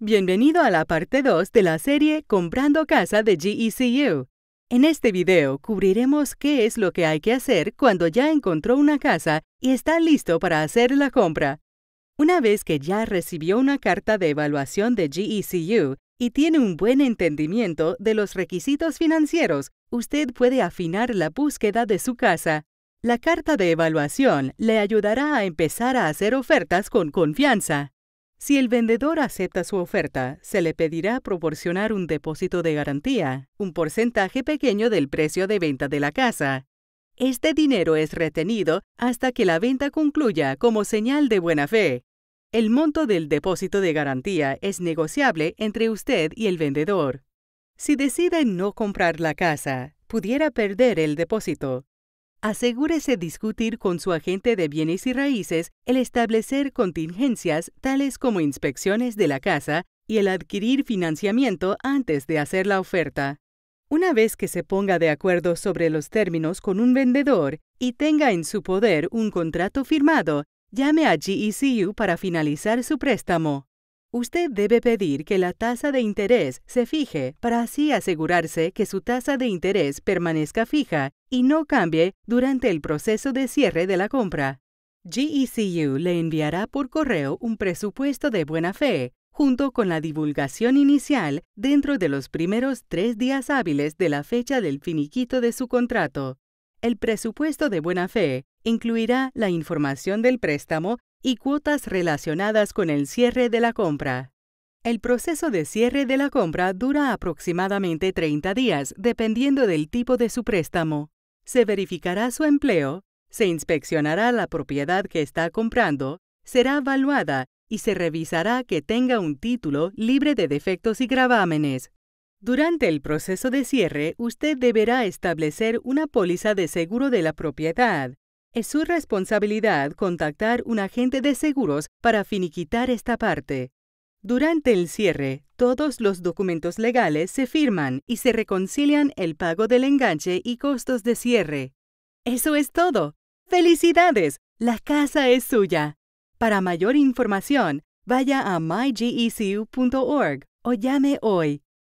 Bienvenido a la parte 2 de la serie Comprando Casa de GECU. En este video cubriremos qué es lo que hay que hacer cuando ya encontró una casa y está listo para hacer la compra. Una vez que ya recibió una carta de evaluación de GECU y tiene un buen entendimiento de los requisitos financieros, usted puede afinar la búsqueda de su casa. La carta de evaluación le ayudará a empezar a hacer ofertas con confianza. Si el vendedor acepta su oferta, se le pedirá proporcionar un depósito de garantía, un porcentaje pequeño del precio de venta de la casa. Este dinero es retenido hasta que la venta concluya como señal de buena fe. El monto del depósito de garantía es negociable entre usted y el vendedor. Si decide no comprar la casa, pudiera perder el depósito, Asegúrese discutir con su agente de bienes y raíces el establecer contingencias tales como inspecciones de la casa y el adquirir financiamiento antes de hacer la oferta. Una vez que se ponga de acuerdo sobre los términos con un vendedor y tenga en su poder un contrato firmado, llame a GECU para finalizar su préstamo. Usted debe pedir que la tasa de interés se fije para así asegurarse que su tasa de interés permanezca fija y no cambie durante el proceso de cierre de la compra. GECU le enviará por correo un presupuesto de buena fe, junto con la divulgación inicial dentro de los primeros tres días hábiles de la fecha del finiquito de su contrato. El presupuesto de buena fe incluirá la información del préstamo y cuotas relacionadas con el cierre de la compra. El proceso de cierre de la compra dura aproximadamente 30 días, dependiendo del tipo de su préstamo se verificará su empleo, se inspeccionará la propiedad que está comprando, será evaluada y se revisará que tenga un título libre de defectos y gravámenes. Durante el proceso de cierre, usted deberá establecer una póliza de seguro de la propiedad. Es su responsabilidad contactar un agente de seguros para finiquitar esta parte. Durante el cierre, todos los documentos legales se firman y se reconcilian el pago del enganche y costos de cierre. Eso es todo. ¡Felicidades! La casa es suya. Para mayor información, vaya a mygecu.org o llame hoy